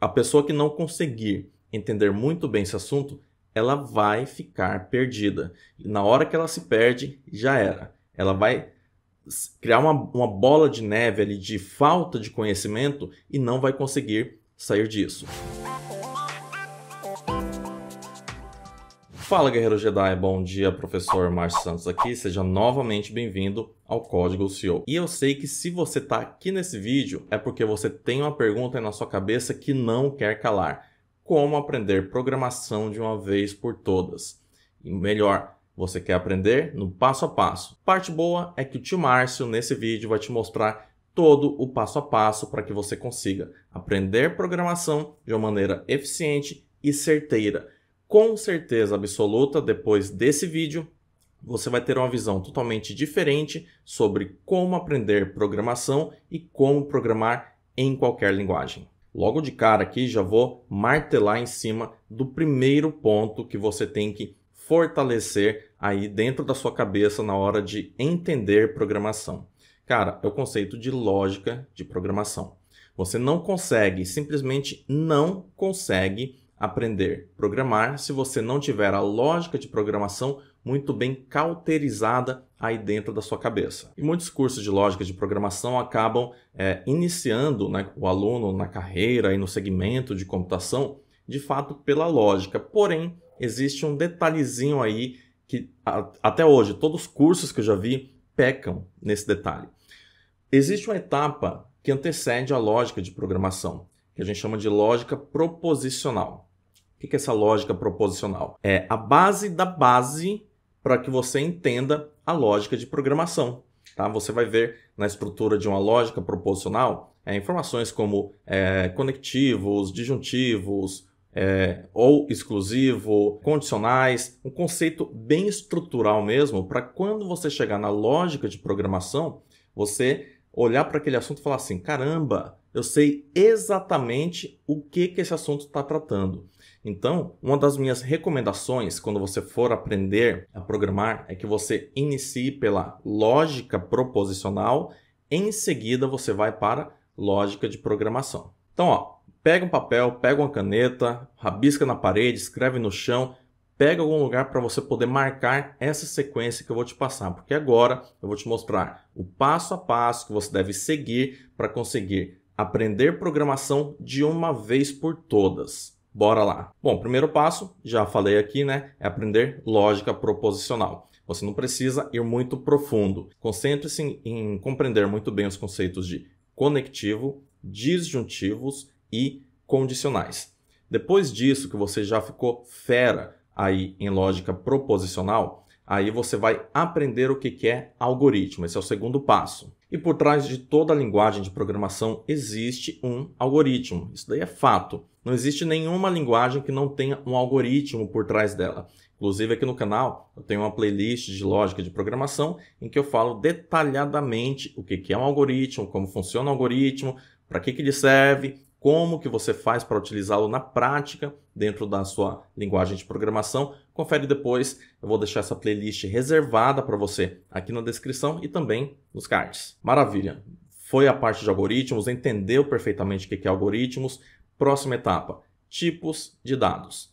A pessoa que não conseguir entender muito bem esse assunto, ela vai ficar perdida. E na hora que ela se perde, já era. Ela vai criar uma, uma bola de neve ali de falta de conhecimento e não vai conseguir sair disso. Fala Guerreiro Jedi, bom dia, professor Márcio Santos aqui, seja novamente bem-vindo ao Código CEO. E eu sei que se você está aqui nesse vídeo é porque você tem uma pergunta na sua cabeça que não quer calar. Como aprender programação de uma vez por todas? E melhor, você quer aprender no passo a passo. Parte boa é que o tio Márcio nesse vídeo vai te mostrar todo o passo a passo para que você consiga aprender programação de uma maneira eficiente e certeira. Com certeza absoluta, depois desse vídeo, você vai ter uma visão totalmente diferente sobre como aprender programação e como programar em qualquer linguagem. Logo de cara aqui, já vou martelar em cima do primeiro ponto que você tem que fortalecer aí dentro da sua cabeça na hora de entender programação. Cara, é o conceito de lógica de programação. Você não consegue, simplesmente não consegue aprender programar se você não tiver a lógica de programação muito bem cauterizada aí dentro da sua cabeça. E muitos cursos de lógica de programação acabam é, iniciando né, o aluno na carreira e no segmento de computação, de fato, pela lógica. Porém, existe um detalhezinho aí que a, até hoje todos os cursos que eu já vi pecam nesse detalhe. Existe uma etapa que antecede a lógica de programação, que a gente chama de lógica proposicional. O que é essa lógica proposicional? É a base da base para que você entenda a lógica de programação. Tá? Você vai ver na estrutura de uma lógica proposicional é, informações como é, conectivos, disjuntivos, é, ou exclusivo, condicionais, um conceito bem estrutural mesmo, para quando você chegar na lógica de programação, você olhar para aquele assunto e falar assim: caramba, eu sei exatamente o que, que esse assunto está tratando. Então, uma das minhas recomendações quando você for aprender a programar é que você inicie pela lógica proposicional, em seguida você vai para lógica de programação. Então, ó, pega um papel, pega uma caneta, rabisca na parede, escreve no chão, pega algum lugar para você poder marcar essa sequência que eu vou te passar, porque agora eu vou te mostrar o passo a passo que você deve seguir para conseguir aprender programação de uma vez por todas. Bora lá. Bom, primeiro passo, já falei aqui, né, é aprender lógica proposicional. Você não precisa ir muito profundo. Concentre-se em, compreender muito bem os conceitos de conectivo, disjuntivos e condicionais. Depois disso que você já ficou fera aí em lógica proposicional, aí você vai aprender o que é algoritmo. Esse é o segundo passo. E por trás de toda a linguagem de programação existe um algoritmo. Isso daí é fato. Não existe nenhuma linguagem que não tenha um algoritmo por trás dela. Inclusive aqui no canal eu tenho uma playlist de lógica de programação em que eu falo detalhadamente o que é um algoritmo, como funciona o algoritmo, para que, que ele serve como que você faz para utilizá-lo na prática dentro da sua linguagem de programação. Confere depois, eu vou deixar essa playlist reservada para você aqui na descrição e também nos cards. Maravilha! Foi a parte de algoritmos, entendeu perfeitamente o que é algoritmos. Próxima etapa, tipos de dados.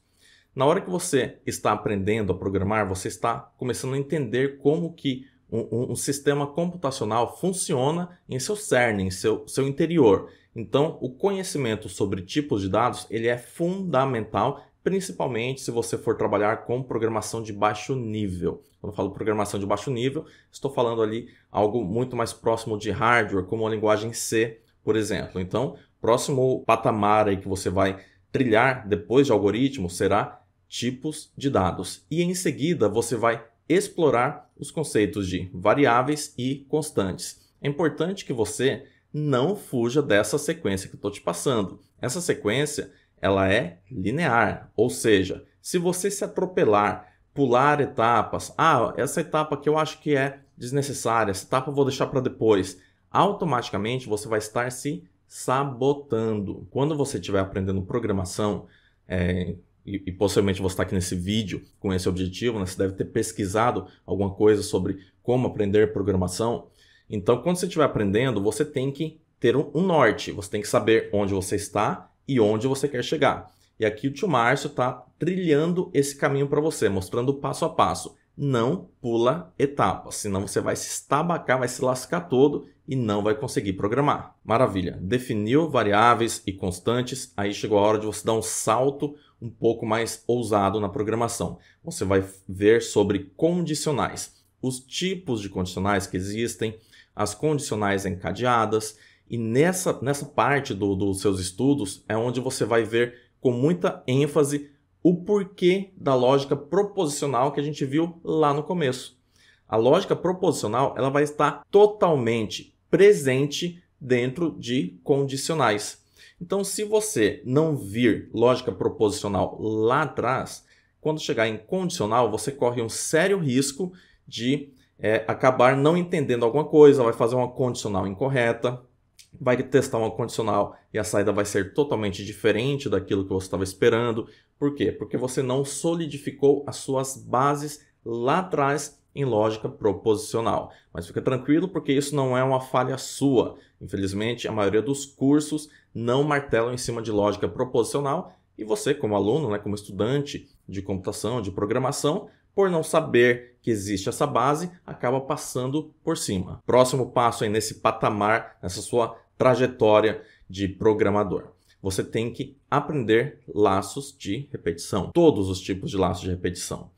Na hora que você está aprendendo a programar, você está começando a entender como que um, um, um sistema computacional funciona em seu cerne, em seu, seu interior. Então, o conhecimento sobre tipos de dados ele é fundamental, principalmente se você for trabalhar com programação de baixo nível. Quando eu falo programação de baixo nível, estou falando ali algo muito mais próximo de hardware, como a linguagem C, por exemplo. Então, próximo patamar aí que você vai trilhar depois de algoritmo será tipos de dados. E em seguida, você vai explorar os conceitos de variáveis e constantes. É importante que você não fuja dessa sequência que eu estou te passando. Essa sequência ela é linear, ou seja, se você se atropelar, pular etapas, ah, essa etapa que eu acho que é desnecessária, essa etapa eu vou deixar para depois, automaticamente você vai estar se sabotando. Quando você estiver aprendendo programação, é, e, e, possivelmente você está aqui nesse vídeo com esse objetivo, né? você deve ter pesquisado alguma coisa sobre como aprender programação. Então, quando você estiver aprendendo, você tem que ter um, norte, você tem que saber onde você está e onde você quer chegar. E aqui o tio Márcio está trilhando esse caminho para você, mostrando passo a passo. Não pula etapas, senão você vai se estabacar, vai se lascar todo e não vai conseguir programar. Maravilha! Definiu variáveis e constantes, aí chegou a hora de você dar um salto um pouco mais ousado na programação. Você vai ver sobre condicionais, os tipos de condicionais que existem, as condicionais encadeadas, e nessa, nessa parte do, dos seus estudos é onde você vai ver com muita ênfase o porquê da lógica proposicional que a gente viu lá no começo. A lógica proposicional ela vai estar totalmente presente dentro de condicionais. Então, se você não vir lógica proposicional lá atrás, quando chegar em condicional, você corre um sério risco de é, acabar não entendendo alguma coisa, vai fazer uma condicional incorreta, vai testar uma condicional e a saída vai ser totalmente diferente daquilo que você estava esperando. Por quê? Porque você não solidificou as suas bases lá atrás em lógica proposicional. Mas fica tranquilo porque isso não é uma falha sua. Infelizmente, a maioria dos cursos não martelam em cima de lógica proposicional e você, como aluno, né, como estudante de computação, de programação, por não saber que existe essa base, acaba passando por cima. Próximo passo aí nesse patamar, nessa sua trajetória de programador. Você tem que aprender laços de repetição, todos os tipos de laços de repetição.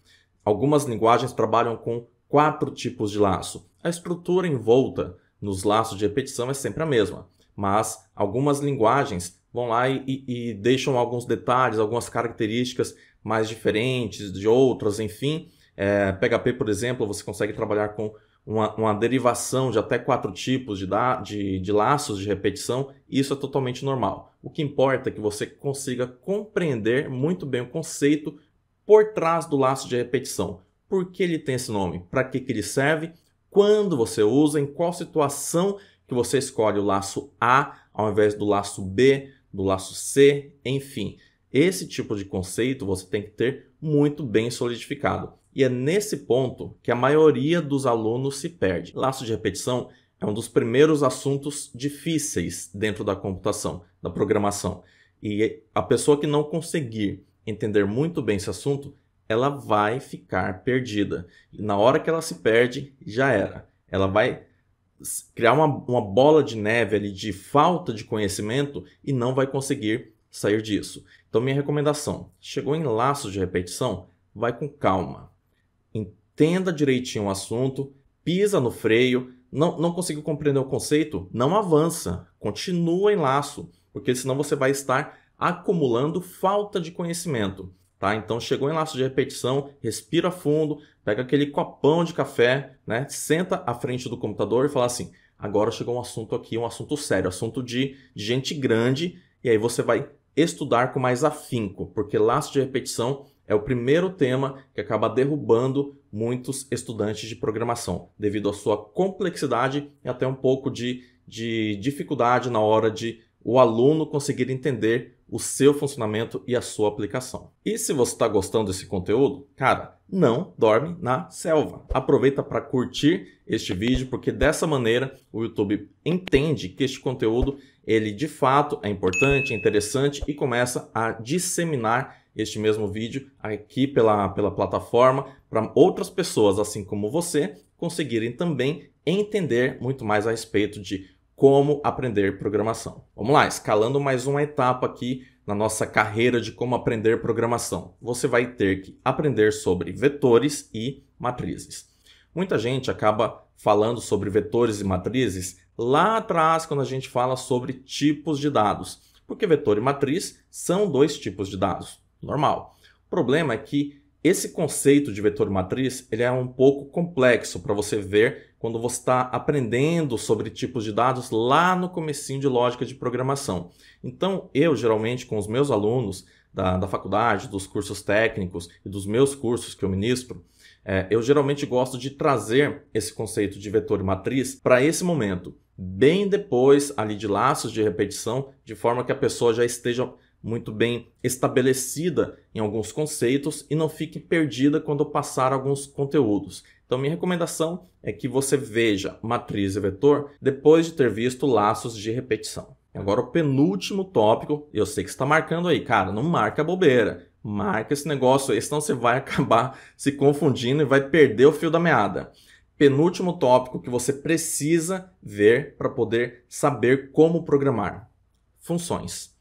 Algumas linguagens trabalham com quatro tipos de laço. A estrutura envolta nos laços de repetição é sempre a mesma, mas algumas linguagens vão lá e, e, e deixam alguns detalhes, algumas características mais diferentes de outras, enfim. É, PHP, por exemplo, você consegue trabalhar com uma, uma derivação de até quatro tipos de, de, de laços de repetição, e isso é totalmente normal. O que importa é que você consiga compreender muito bem o conceito por trás do laço de repetição. Por que ele tem esse nome? Para que, que ele serve? Quando você usa? Em qual situação que você escolhe o laço A ao invés do laço B, do laço C, enfim. Esse tipo de conceito você tem que ter muito bem solidificado. E é nesse ponto que a maioria dos alunos se perde. Laço de repetição é um dos primeiros assuntos difíceis dentro da computação, da programação. E a pessoa que não conseguir entender muito bem esse assunto, ela vai ficar perdida. E na hora que ela se perde, já era. Ela vai criar uma, uma bola de neve ali de falta de conhecimento e não vai conseguir sair disso. Então, minha recomendação: chegou em laços de repetição, vai com calma. Entenda direitinho o assunto, pisa no freio. Não, não conseguiu compreender o conceito? Não avança, continua em laço, porque senão você vai estar acumulando falta de conhecimento. Tá? Então chegou em laço de repetição, respira fundo, pega aquele copão de café, né? senta à frente do computador e fala assim: agora chegou um assunto aqui, um assunto sério, assunto de, de gente grande, e aí você vai estudar com mais afinco, porque laço de repetição é o primeiro tema que acaba derrubando muitos estudantes de programação, devido à sua complexidade e até um pouco de, de dificuldade na hora de o aluno conseguir entender o seu funcionamento e a sua aplicação. E se você está gostando desse conteúdo, cara, não dorme na selva. Aproveita para curtir este vídeo, porque dessa maneira o YouTube entende que este conteúdo ele de fato é importante, é interessante e começa a disseminar este mesmo vídeo aqui pela, pela plataforma para outras pessoas, assim como você, conseguirem também entender muito mais a respeito de como aprender programação. Vamos lá, escalando mais uma etapa aqui na nossa carreira de como aprender programação. Você vai ter que aprender sobre vetores e matrizes. Muita gente acaba falando sobre vetores e matrizes lá atrás quando a gente fala sobre tipos de dados, porque vetor e matriz são dois tipos de dados, normal. O problema é que esse conceito de vetor e matriz ele é um pouco complexo para você ver quando você está aprendendo sobre tipos de dados lá no comecinho de lógica de programação. Então, eu geralmente com os meus alunos da, da faculdade, dos cursos técnicos e dos meus cursos que eu ministro, é, eu geralmente gosto de trazer esse conceito de vetor e matriz para esse momento, bem depois ali de laços de repetição, de forma que a pessoa já esteja muito bem estabelecida em alguns conceitos e não fique perdida quando passar alguns conteúdos. Então, minha recomendação é que você veja matriz e vetor depois de ter visto laços de repetição. Agora, o penúltimo tópico, eu sei que está marcando aí, cara, não marca bobeira. Marca esse negócio aí, senão você vai acabar se confundindo e vai perder o fio da meada penúltimo tópico que você precisa ver para poder saber como programar: funções.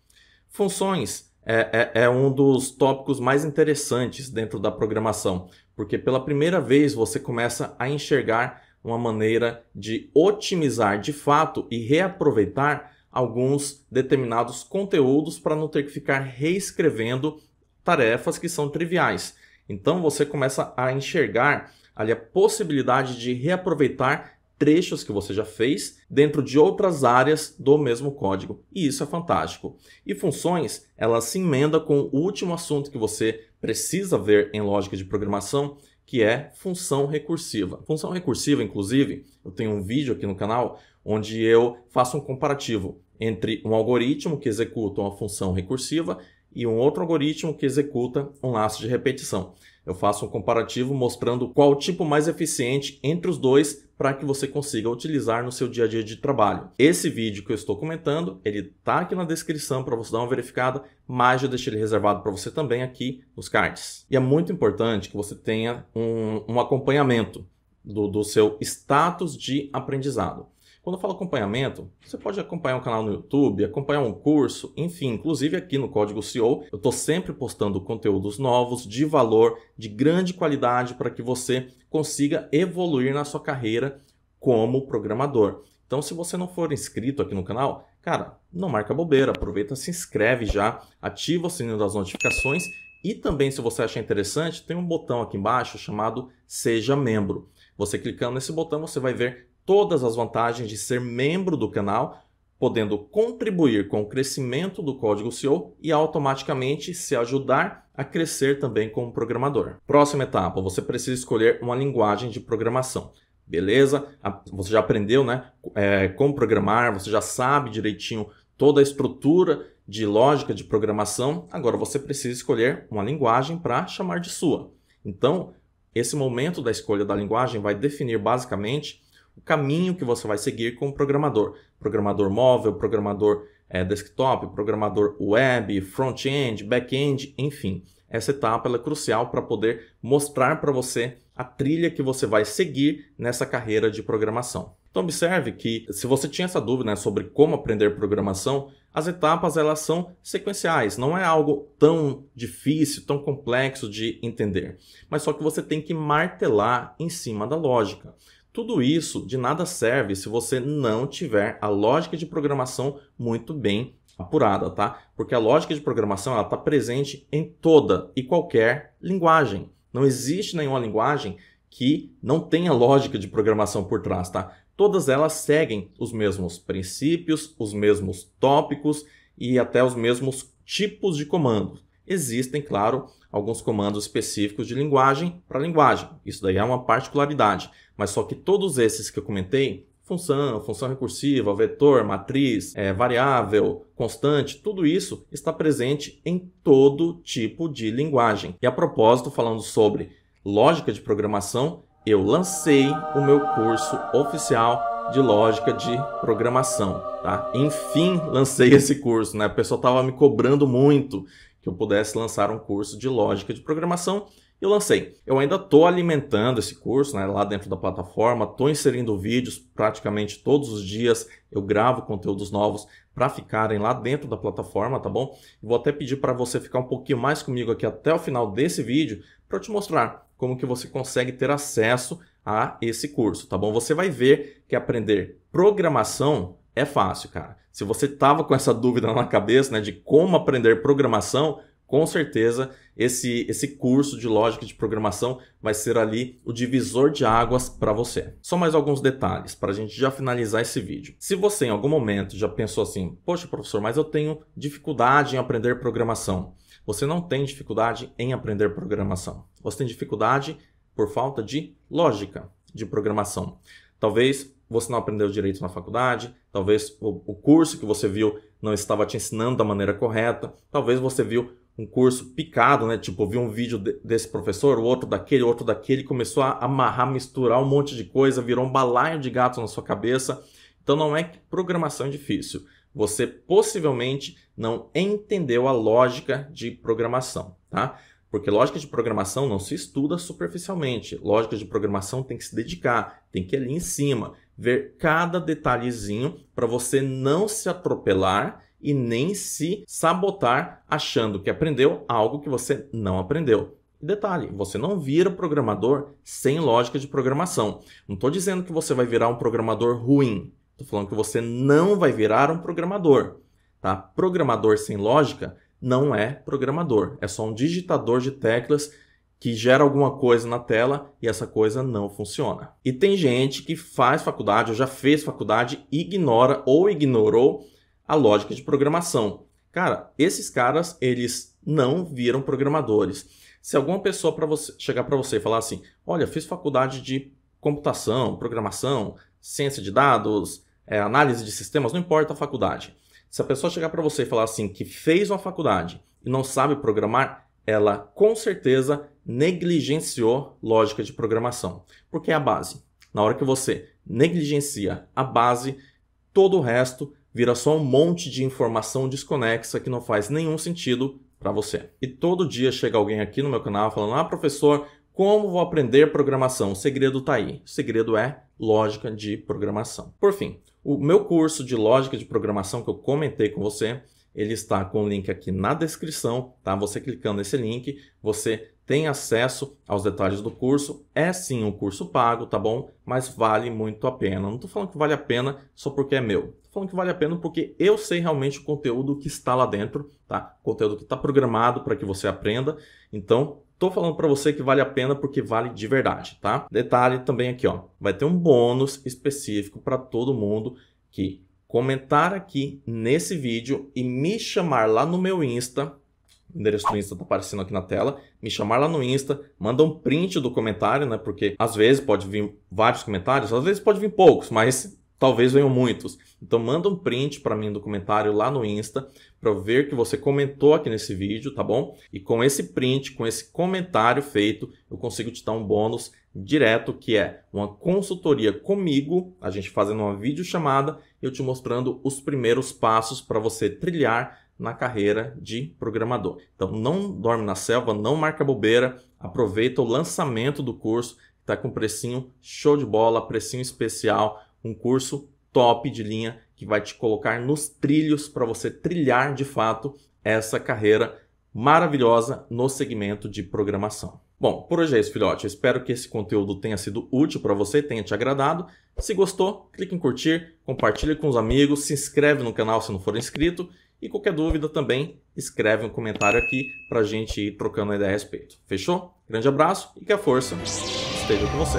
Funções é, é, é um dos tópicos mais interessantes dentro da programação, porque pela primeira vez você começa a enxergar uma maneira de otimizar de fato e reaproveitar alguns determinados conteúdos para não ter que ficar reescrevendo tarefas que são triviais. Então você começa a enxergar ali a possibilidade de reaproveitar trechos que você já fez dentro de outras áreas do mesmo código. E isso é fantástico. E funções, ela se emenda com o último assunto que você precisa ver em lógica de programação, que é função recursiva. Função recursiva, inclusive, eu tenho um vídeo aqui no canal onde eu faço um comparativo entre um algoritmo que executa uma função recursiva e um outro algoritmo que executa um laço de repetição. Eu faço um comparativo mostrando qual o tipo mais eficiente entre os dois para que você consiga utilizar no seu dia a dia de trabalho. Esse vídeo que eu estou comentando, ele está aqui na descrição para você dar uma verificada, mas eu deixei ele reservado para você também aqui nos cards. E é muito importante que você tenha um, um acompanhamento do, do seu status de aprendizado. Quando eu falo acompanhamento, você pode acompanhar um canal no YouTube, acompanhar um curso, enfim, inclusive aqui no Código CEO, eu estou sempre postando conteúdos novos, de valor, de grande qualidade, para que você consiga evoluir na sua carreira como programador. Então, se você não for inscrito aqui no canal, cara, não marca bobeira, aproveita, se inscreve já, ativa o sininho das notificações e também, se você achar interessante, tem um botão aqui embaixo chamado Seja Membro. Você clicando nesse botão, você vai ver todas as vantagens de ser membro do canal, podendo contribuir com o crescimento do código SEO e automaticamente se ajudar a crescer também como programador. Próxima etapa, você precisa escolher uma linguagem de programação. Beleza? Você já aprendeu, né? É, como programar, você já sabe direitinho toda a estrutura de lógica de programação. Agora você precisa escolher uma linguagem para chamar de sua. Então, esse momento da escolha da linguagem vai definir basicamente o caminho que você vai seguir como programador. Programador móvel, programador é, desktop, programador web, front-end, back-end, enfim. Essa etapa é crucial para poder mostrar para você a trilha que você vai seguir nessa carreira de programação. Então observe que se você tinha essa dúvida né, sobre como aprender programação, as etapas elas são sequenciais, não é algo tão difícil, tão complexo de entender, mas só que você tem que martelar em cima da lógica. Tudo isso de nada serve se você não tiver a lógica de programação muito bem apurada, tá? Porque a lógica de programação ela está presente em toda e qualquer linguagem. Não existe nenhuma linguagem que não tenha lógica de programação por trás, tá? Todas elas seguem os mesmos princípios, os mesmos tópicos e até os mesmos tipos de comando. Existem, claro, alguns comandos específicos de linguagem para linguagem. Isso daí é uma particularidade. Mas só que todos esses que eu comentei, função, função recursiva, vetor, matriz, é, variável, constante, tudo isso está presente em todo tipo de linguagem. E a propósito, falando sobre lógica de programação, eu lancei o meu curso oficial de lógica de programação, tá? Enfim, lancei esse curso, né? O pessoal tava me cobrando muito que eu pudesse lançar um curso de lógica de programação. E eu lancei. Eu ainda estou alimentando esse curso né, lá dentro da plataforma, estou inserindo vídeos praticamente todos os dias. Eu gravo conteúdos novos para ficarem lá dentro da plataforma, tá bom? Vou até pedir para você ficar um pouquinho mais comigo aqui até o final desse vídeo para te mostrar como que você consegue ter acesso a esse curso, tá bom? Você vai ver que aprender programação é fácil, cara. Se você estava com essa dúvida na cabeça né, de como aprender programação, com certeza esse, esse curso de lógica de programação vai ser ali o divisor de águas para você. Só mais alguns detalhes para a gente já finalizar esse vídeo. Se você em algum momento já pensou assim, poxa professor, mas eu tenho dificuldade em aprender programação. Você não tem dificuldade em aprender programação. Você tem dificuldade por falta de lógica de programação. Talvez você não aprendeu direito na faculdade, talvez o curso que você viu não estava te ensinando da maneira correta, talvez você viu um curso picado, né? Tipo, viu um vídeo desse professor, o outro daquele, outro daquele, começou a amarrar, misturar um monte de coisa, virou um balaio de gato na sua cabeça. Então não é que programação é difícil. Você possivelmente não entendeu a lógica de programação, tá? Porque lógica de programação não se estuda superficialmente. Lógica de programação tem que se dedicar, tem que ir ali em cima, ver cada detalhezinho para você não se atropelar e nem se sabotar achando que aprendeu algo que você não aprendeu. detalhe, você não vira programador sem lógica de programação. Não estou dizendo que você vai virar um programador ruim. Estou falando que você não vai virar um programador. Tá? Programador sem lógica não é programador. É só um digitador de teclas que gera alguma coisa na tela e essa coisa não funciona. E tem gente que faz faculdade ou já fez faculdade e ignora ou ignorou a lógica de programação. Cara, esses caras, eles não viram programadores. Se alguma pessoa para você chegar para você e falar assim: "Olha, fiz faculdade de computação, programação, ciência de dados, é, análise de sistemas, não importa a faculdade". Se a pessoa chegar para você e falar assim que fez uma faculdade e não sabe programar, ela com certeza negligenciou lógica de programação, porque é a base. Na hora que você negligencia a base, todo o resto vira só um monte de informação desconexa que não faz nenhum sentido para você. E todo dia chega alguém aqui no meu canal falando: "Ah, professor, como vou aprender programação? O segredo tá aí. O segredo é lógica de programação. Por fim, o meu curso de lógica de programação que eu comentei com você ele está com o link aqui na descrição, tá? Você clicando nesse link, você tem acesso aos detalhes do curso. É sim um curso pago, tá bom? Mas vale muito a pena. Não estou falando que vale a pena só porque é meu. Estou falando que vale a pena porque eu sei realmente o conteúdo que está lá dentro, tá? O conteúdo que está programado para que você aprenda. Então, estou falando para você que vale a pena porque vale de verdade, tá? Detalhe também aqui, ó. Vai ter um bônus específico para todo mundo que comentar aqui nesse vídeo e me chamar lá no meu Insta, o endereço do Insta tá aparecendo aqui na tela, me chamar lá no Insta, manda um print do comentário, né? Porque às vezes pode vir vários comentários, às vezes pode vir poucos, mas talvez venham muitos. Então manda um print para mim do comentário lá no Insta para ver que você comentou aqui nesse vídeo, tá bom? E com esse print, com esse comentário feito, eu consigo te dar um bônus direto que é uma consultoria comigo, a gente fazendo uma videochamada eu te mostrando os primeiros passos para você trilhar na carreira de programador. Então não dorme na selva, não marca bobeira, aproveita o lançamento do curso, está com precinho show de bola, precinho especial, um curso top de linha que vai te colocar nos trilhos para você trilhar de fato essa carreira maravilhosa no segmento de programação. Bom, por hoje é isso, filhote. espero que esse conteúdo tenha sido útil para você, tenha te agradado. Se gostou, clique em curtir, compartilhe com os amigos, se inscreve no canal se não for inscrito e qualquer dúvida também escreve um comentário aqui para a gente ir trocando ideia a respeito. Fechou? Grande abraço e que a força esteja com você.